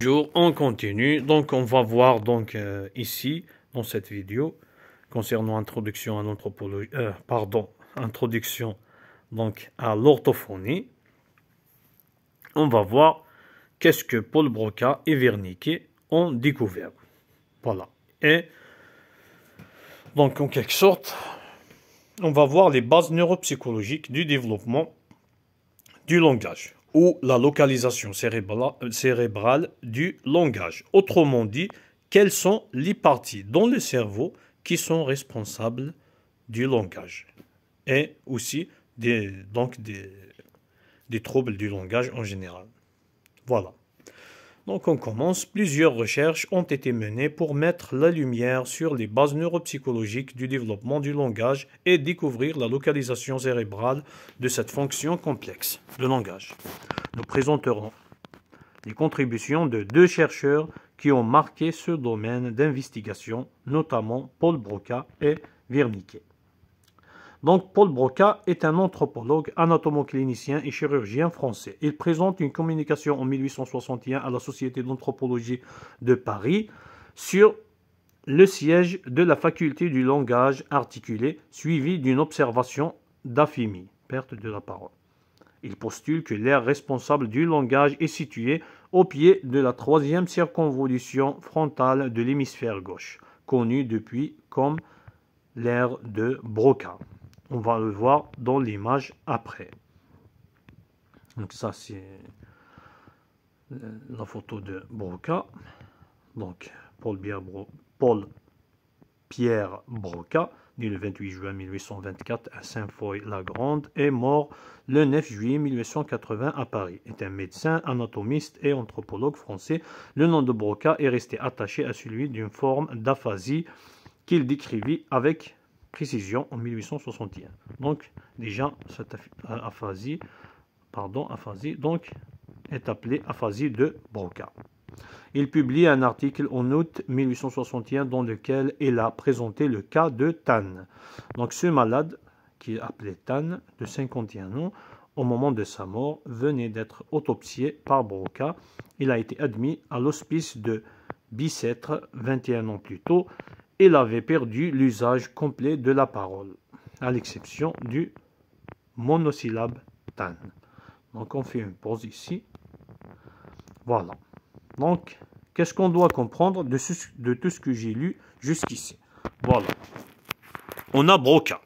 Bonjour, on continue. Donc, on va voir donc euh, ici dans cette vidéo concernant introduction à l'anthropologie, euh, pardon, introduction à l'orthophonie. On va voir qu'est-ce que Paul Broca et Wernicke ont découvert. Voilà. Et donc, en quelque sorte, on va voir les bases neuropsychologiques du développement du langage ou la localisation cérébrale du langage. Autrement dit, quelles sont les parties dans le cerveau qui sont responsables du langage et aussi des, donc des troubles du langage en général. Voilà. Donc on commence, plusieurs recherches ont été menées pour mettre la lumière sur les bases neuropsychologiques du développement du langage et découvrir la localisation cérébrale de cette fonction complexe, de langage. Nous présenterons les contributions de deux chercheurs qui ont marqué ce domaine d'investigation, notamment Paul Broca et Wernicke. Donc Paul Broca est un anthropologue, anatomo-clinicien et chirurgien français. Il présente une communication en 1861 à la Société d'anthropologie de Paris sur le siège de la faculté du langage articulé, suivi d'une observation d'aphémie, perte de la parole. Il postule que l'aire responsable du langage est située au pied de la troisième circonvolution frontale de l'hémisphère gauche, connue depuis comme l'aire de Broca. On va le voir dans l'image après. Donc ça, c'est euh, la photo de Broca. Donc, Paul Pierre, Broca, né le 28 juin 1824 à Saint-Foy-la-Grande, est mort le 9 juillet 1880 à Paris. Est un médecin, anatomiste et anthropologue français. Le nom de Broca est resté attaché à celui d'une forme d'aphasie qu'il décrivit avec précision en 1861. Donc déjà cette euh, aphasie, pardon, aphasie, donc est appelée aphasie de Broca. Il publie un article en août 1861 dans lequel il a présenté le cas de Tan. Donc ce malade, qui est appelé Tan, de 51 ans, au moment de sa mort, venait d'être autopsié par Broca. Il a été admis à l'hospice de Bicêtre 21 ans plus tôt il avait perdu l'usage complet de la parole, à l'exception du monosyllabe tan. Donc on fait une pause ici. Voilà. Donc, qu'est-ce qu'on doit comprendre de, de, tout ce que j'ai lu jusqu'ici Voilà. On a Broca.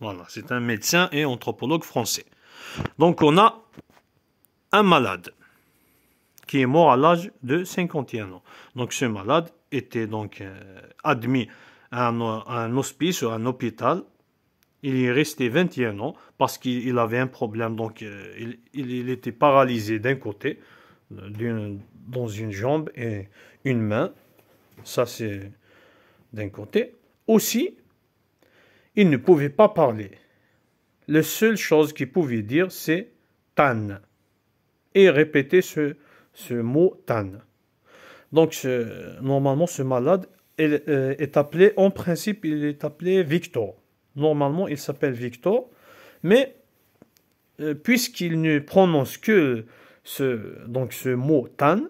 Voilà, c'est un médecin et anthropologue français. Donc on a un malade qui est mort à l'âge de 51 ans. Donc ce malade, était donc euh, admis à un, hospice ou à un hôpital il est resté 21 ans parce qu'il avait un problème, donc euh, il, était paralysé d'un côté, dans une jambe et une main. Ça, c'est d'un côté. Aussi, il ne pouvait pas parler. La seule chose qu'il pouvait dire, c'est tan. Et répéter ce mot tan. Donc, normalement, ce malade euh, est, appelé, en principe, il est appelé Victor. Normalement, il s'appelle Victor. Mais, euh, puisqu'il ne prononce que ce, donc, ce mot Tan,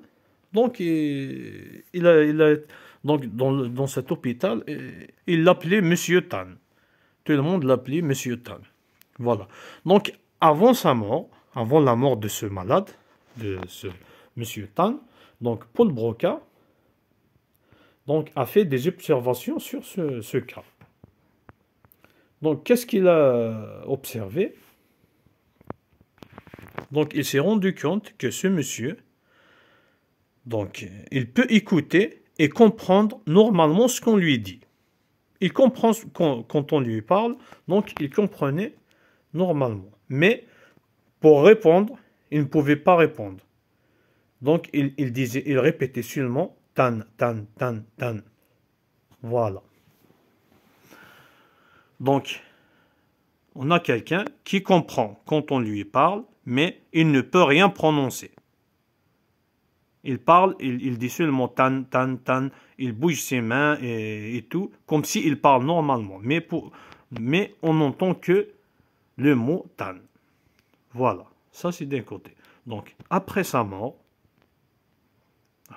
donc, il, il, donc dans, dans, cet hôpital, euh, il l'appelait Monsieur Tan. Tout le monde l'appelait Monsieur Tan. Voilà. Donc, avant sa mort, avant la mort de ce malade, de ce Monsieur Tan, donc Paul Broca donc, a fait des observations sur ce, ce cas. Donc qu'est-ce qu'il a observé Donc il s'est rendu compte que ce monsieur, donc il peut écouter et comprendre normalement ce qu'on lui dit. Il comprend quand on lui parle, donc il comprenait normalement. Mais pour répondre, il ne pouvait pas répondre. Donc il, disait, il répétait seulement tan, tan, tan, tan. Voilà. Donc, on a quelqu'un qui comprend quand on lui parle, mais il ne peut rien prononcer. Il parle, il, dit seulement tan, tan, tan, il bouge ses mains et, tout, comme s'il parle normalement. Mais, pour, mais on n'entend que le mot tan. Voilà, ça c'est d'un côté. Donc, après sa mort,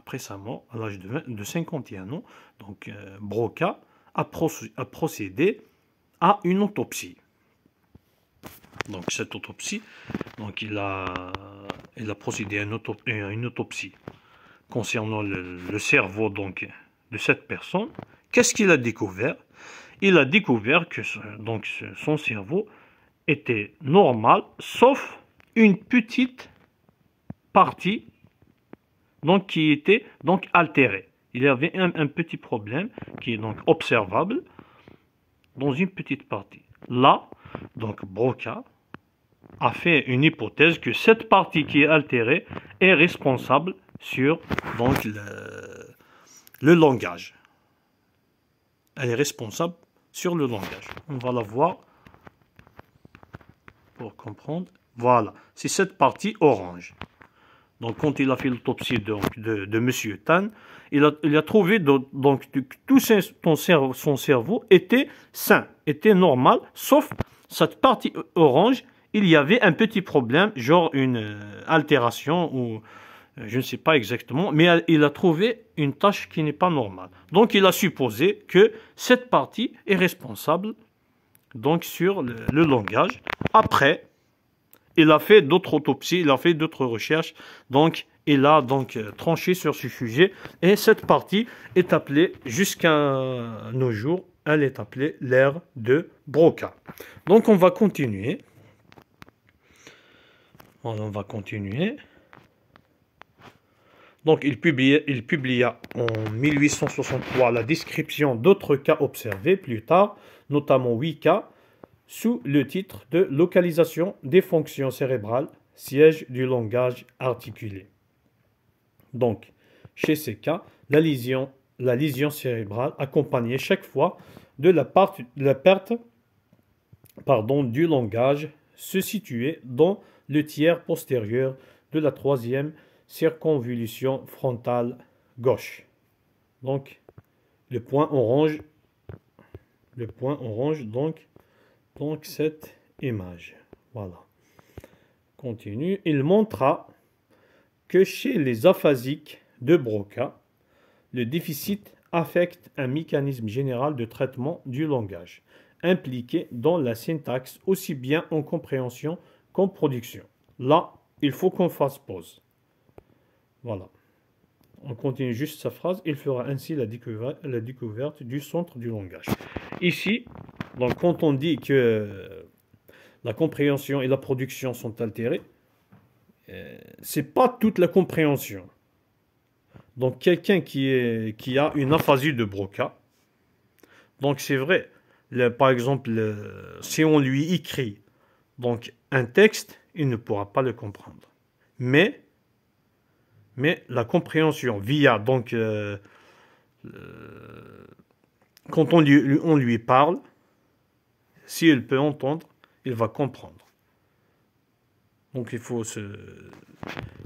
après sa mort, à l'âge de, 51 ans, donc euh, Broca a, procédé à une autopsie. Donc cette autopsie, donc il a, procédé à une, autopsie, concernant le, cerveau donc de cette personne. Qu'est-ce qu'il a découvert Il a découvert que donc son cerveau était normal, sauf une petite partie donc qui était donc altéré. Il y avait un, petit problème qui est donc observable dans une petite partie. Là, donc Broca a fait une hypothèse que cette partie qui est altérée est responsable sur donc, le langage. Elle est responsable sur le langage. On va la voir pour comprendre. Voilà, c'est cette partie orange. Donc, quand il a fait l'autopsie de, de, M. Tan, il a, trouvé que donc, tout son cerveau, était sain, était normal, sauf cette partie orange, il y avait un petit problème, genre une euh, altération ou euh, je ne sais pas exactement, mais euh, il a trouvé une tâche qui n'est pas normale. Donc il a supposé que cette partie est responsable donc sur le langage. Après, il a fait d'autres autopsies, il a fait d'autres recherches, donc il a donc euh, tranché sur ce sujet. Et cette partie est appelée, jusqu'à nos jours, elle est appelée l'ère de Broca. Donc on va continuer. on va continuer. Donc il publia, il publia en 1863 la description d'autres cas observés plus tard, notamment 8 cas sous le titre de Localisation des fonctions cérébrales, siège du langage articulé. Donc, chez ces cas, la lésion, la lésion cérébrale accompagnée chaque fois de la, perte pardon, du langage se situait dans le tiers postérieur de la troisième circonvolution frontale gauche. Donc, le point orange, le point orange, donc, cette image. Voilà. Continue. Il montra que chez les aphasiques de Broca, le déficit affecte un mécanisme général de traitement du langage, impliqué dans la syntaxe aussi bien en compréhension qu'en production. Là, il faut qu'on fasse pause. Voilà. On continue juste sa phrase. Il fera ainsi la, découverte, la découverte du centre du langage. Ici, donc quand on dit que la compréhension et la production sont altérées, euh, ce n'est pas toute la compréhension. Donc quelqu'un qui, qui a une aphasie de Broca, donc c'est vrai, par exemple, si on lui écrit donc un texte, il ne pourra pas le comprendre. Mais, mais la compréhension via donc euh, quand on on lui parle, s'il peut entendre, il va comprendre. Donc il faut se...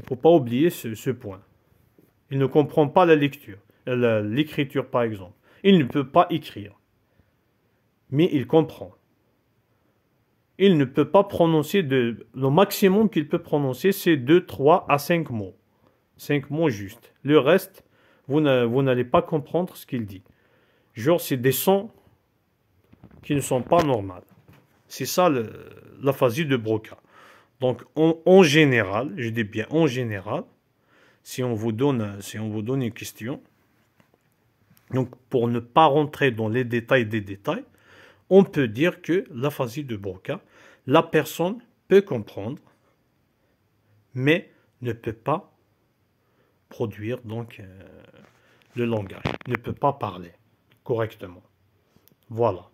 faut pas oublier ce, point. Il ne comprend pas la lecture, l'écriture par exemple. Il ne peut pas écrire, mais il comprend. Il ne peut pas prononcer de... Le maximum qu'il peut prononcer, c'est deux, trois à cinq mots. Cinq mots juste. Le reste, vous n'allez pas comprendre ce qu'il dit. Genre, c'est des sons qui ne sont pas normales. C'est ça la phasie de Broca. Donc en général, je dis bien en général, si on vous donne, si on vous donne une question, donc pour ne pas rentrer dans les détails des détails, on peut dire que la phasie de Broca, la personne peut comprendre, mais ne peut pas produire donc euh, le langage, ne peut pas parler correctement. Voilà.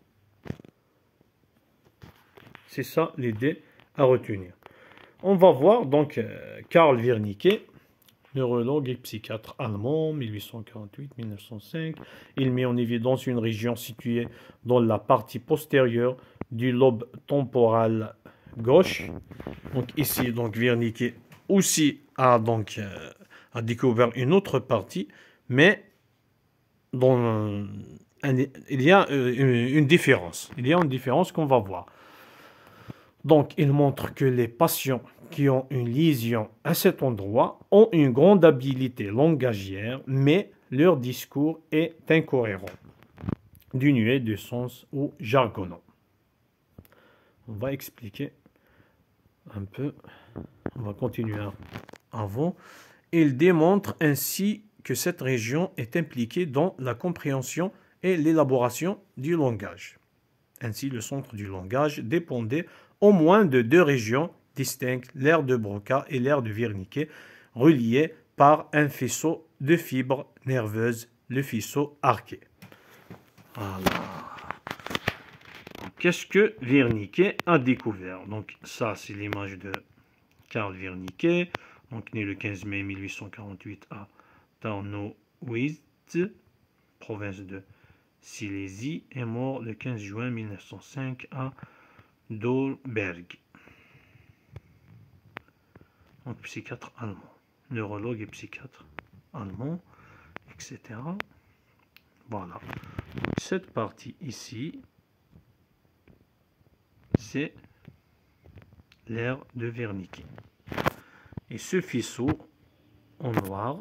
C'est ça l'idée à retenir. On va voir donc euh, Karl Wernicke, neurologue et psychiatre allemand, 1848-1905. Il met en évidence une région située dans la partie postérieure du lobe temporal gauche. Donc ici, donc Wernicke aussi a donc euh, découvert une autre partie, mais il y a euh, une différence. Il y a une différence qu'on va voir. Donc, il montre que les patients qui ont une lésion à cet endroit ont une grande habileté langagière, mais leur discours est incohérent, dénué de sens ou jargonnant. On va expliquer un peu, on va continuer avant. Il démontre ainsi que cette région est impliquée dans la compréhension et l'élaboration du langage. Ainsi, le centre du langage dépendait au moins de deux régions distinctes, l'air de Broca et l'air de Wernicke, reliées par un faisceau de fibres nerveuses, le faisceau arqué. Qu'est-ce que Wernicke a découvert Donc ça, c'est l'image de Karl Wernicke, donc né le 15 mai 1848 à Tarnowitz, province de Silésie, et mort le 15 juin 1905 à Dolberg, donc psychiatre allemand, neurologue et psychiatre allemand, etc. Voilà. Cette partie ici, c'est l'air de Wernicke. Et ce faisceau en noir,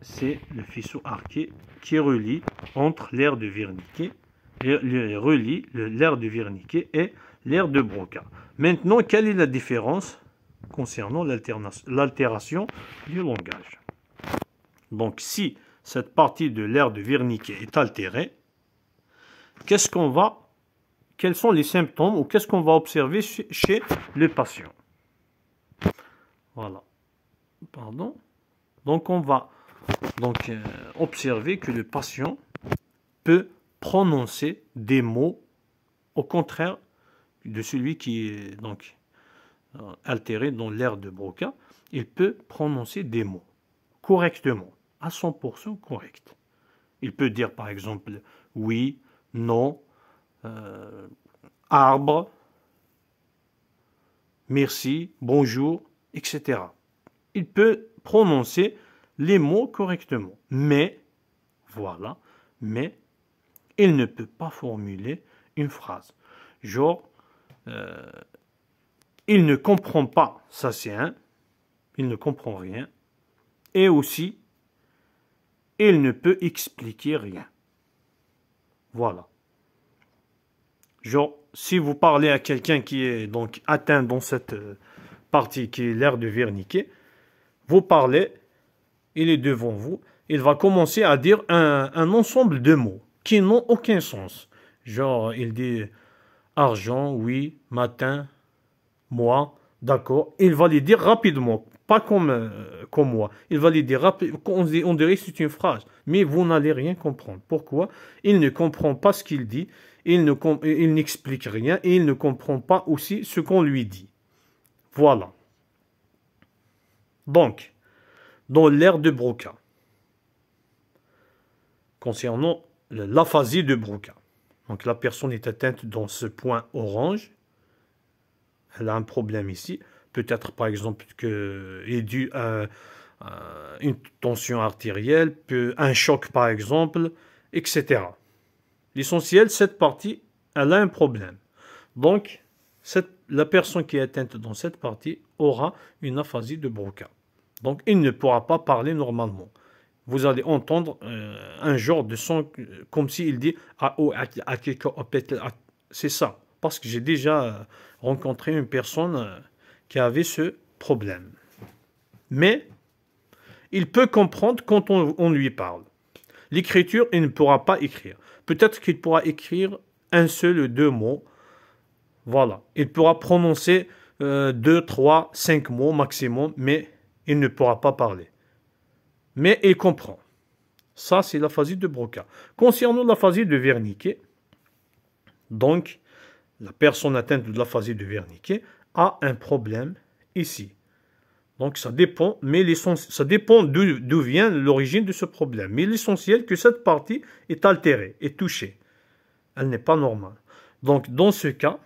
c'est le faisceau arqué qui relie entre l'air de Wernicke relie l'air de Wernicke et l'air de Broca. Maintenant, quelle est la différence concernant l'altération du langage Donc, si cette partie de l'air de Wernicke est altérée, qu'est-ce qu'on va, quels sont les symptômes ou qu'est-ce qu'on va observer chez le patient Voilà. Pardon. Donc, on va donc, euh, observer que le patient peut prononcer des mots au contraire de celui qui est donc euh, altéré dans l'air de Broca, il peut prononcer des mots correctement, à 100% correct. Il peut dire par exemple oui, non, euh, arbre, merci, bonjour, etc. Il peut prononcer les mots correctement. Mais, voilà, mais il ne peut pas formuler une phrase. Genre, euh, il ne comprend pas, ça c'est un, il ne comprend rien, et aussi, il ne peut expliquer rien. Voilà. Genre, si vous parlez à quelqu'un qui est donc atteint dans cette euh, partie qui est l'air de verniquer, vous parlez, il est devant vous, il va commencer à dire un ensemble de mots qui n'ont aucun sens. Genre, il dit argent, oui, matin, moi, d'accord. Il va les dire rapidement, pas comme, euh, comme moi. Il va les dire rapidement. On, dirait que c'est une phrase, mais vous n'allez rien comprendre. Pourquoi Il ne comprend pas ce qu'il dit, il n'explique rien et il ne comprend pas aussi ce qu'on lui dit. Voilà. Donc, dans l'ère de Broca, concernant l'aphasie de Broca. Donc la personne est atteinte dans ce point orange. Elle a un problème ici. Peut-être par exemple que est dû à, une tension artérielle, un choc par exemple, etc. L'essentiel, cette partie, elle a un problème. Donc, la personne qui est atteinte dans cette partie aura une aphasie de Broca. Donc, il ne pourra pas parler normalement vous allez entendre euh, un genre de son comme s'il dit ah, oh, c'est ça parce que j'ai déjà euh, rencontré une personne euh, qui avait ce problème mais il peut comprendre quand on, lui parle l'écriture il ne pourra pas écrire peut-être qu'il pourra écrire un seul ou deux mots voilà il pourra prononcer deux trois cinq mots maximum mais il ne pourra pas parler mais il comprend. Ça, c'est l'aphasie de Broca. Concernant l'aphasie de Wernicke, donc, la personne atteinte de l'aphasie de Wernicke a un problème ici. Donc, ça dépend, mais ça dépend d'où vient l'origine de ce problème. Mais l'essentiel que cette partie est altérée, est touchée. Elle n'est pas normale. Donc, dans ce cas,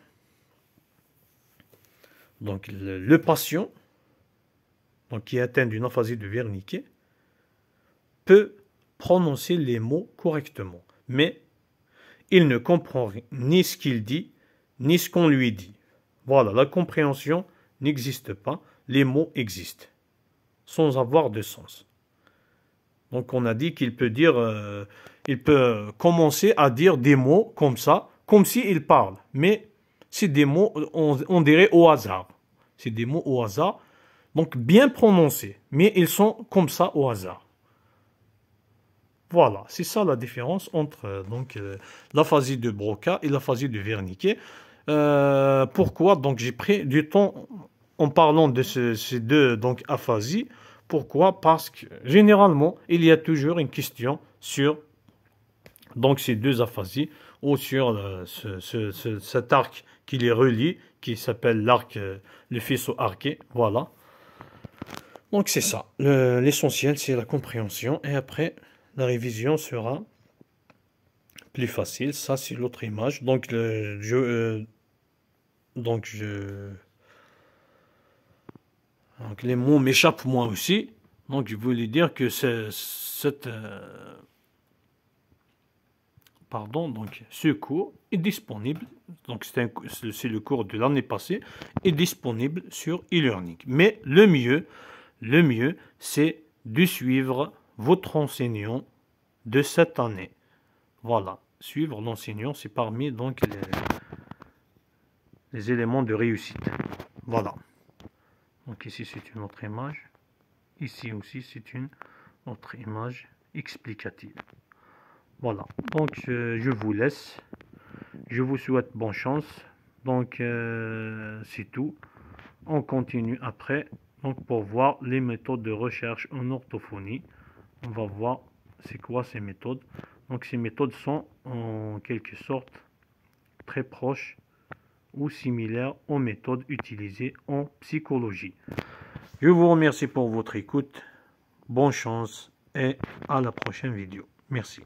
donc, le, patient qui est atteint d'une aphasie de Wernicke, peut prononcer les mots correctement, mais il ne comprend ni ce qu'il dit, ni ce qu'on lui dit. Voilà, la compréhension n'existe pas, les mots existent, sans avoir de sens. Donc on a dit qu'il peut dire, euh, il peut commencer à dire des mots comme ça, comme s'il parle. Mais c'est des mots, on, on dirait au hasard. C'est des mots au hasard, donc bien prononcés, mais ils sont comme ça au hasard. Voilà, c'est ça la différence entre euh, donc, euh, l'aphasie de Broca et l'aphasie de Wernicke. Euh, pourquoi donc j'ai pris du temps en parlant de ces deux donc aphasies Pourquoi Parce que généralement il y a toujours une question sur donc ces deux aphasies ou sur cet arc qui les relie, qui s'appelle l'arc, le faisceau arqué. Voilà. Donc c'est ça. L'essentiel c'est la compréhension et après la révision sera plus facile. Ça, c'est l'autre image. Donc, euh, donc, je, les mots m'échappent moi aussi. Donc, je voulais dire que cette... Euh, pardon, donc, ce cours est disponible. Donc, c'est le cours de l'année passée. Est disponible sur e-learning. Mais le mieux, le mieux, c'est de suivre votre enseignant de cette année. Voilà, suivre l'enseignant, c'est parmi donc les, éléments de réussite. Voilà. Donc ici, c'est une autre image. Ici aussi, c'est une autre image explicative. Voilà, donc je, vous laisse. Je vous souhaite bonne chance. Donc, euh, c'est tout. On continue après donc pour voir les méthodes de recherche en orthophonie on va voir c'est quoi ces méthodes. Donc ces méthodes sont en quelque sorte très proches ou similaires aux méthodes utilisées en psychologie. Je vous remercie pour votre écoute. Bonne chance et à la prochaine vidéo. Merci.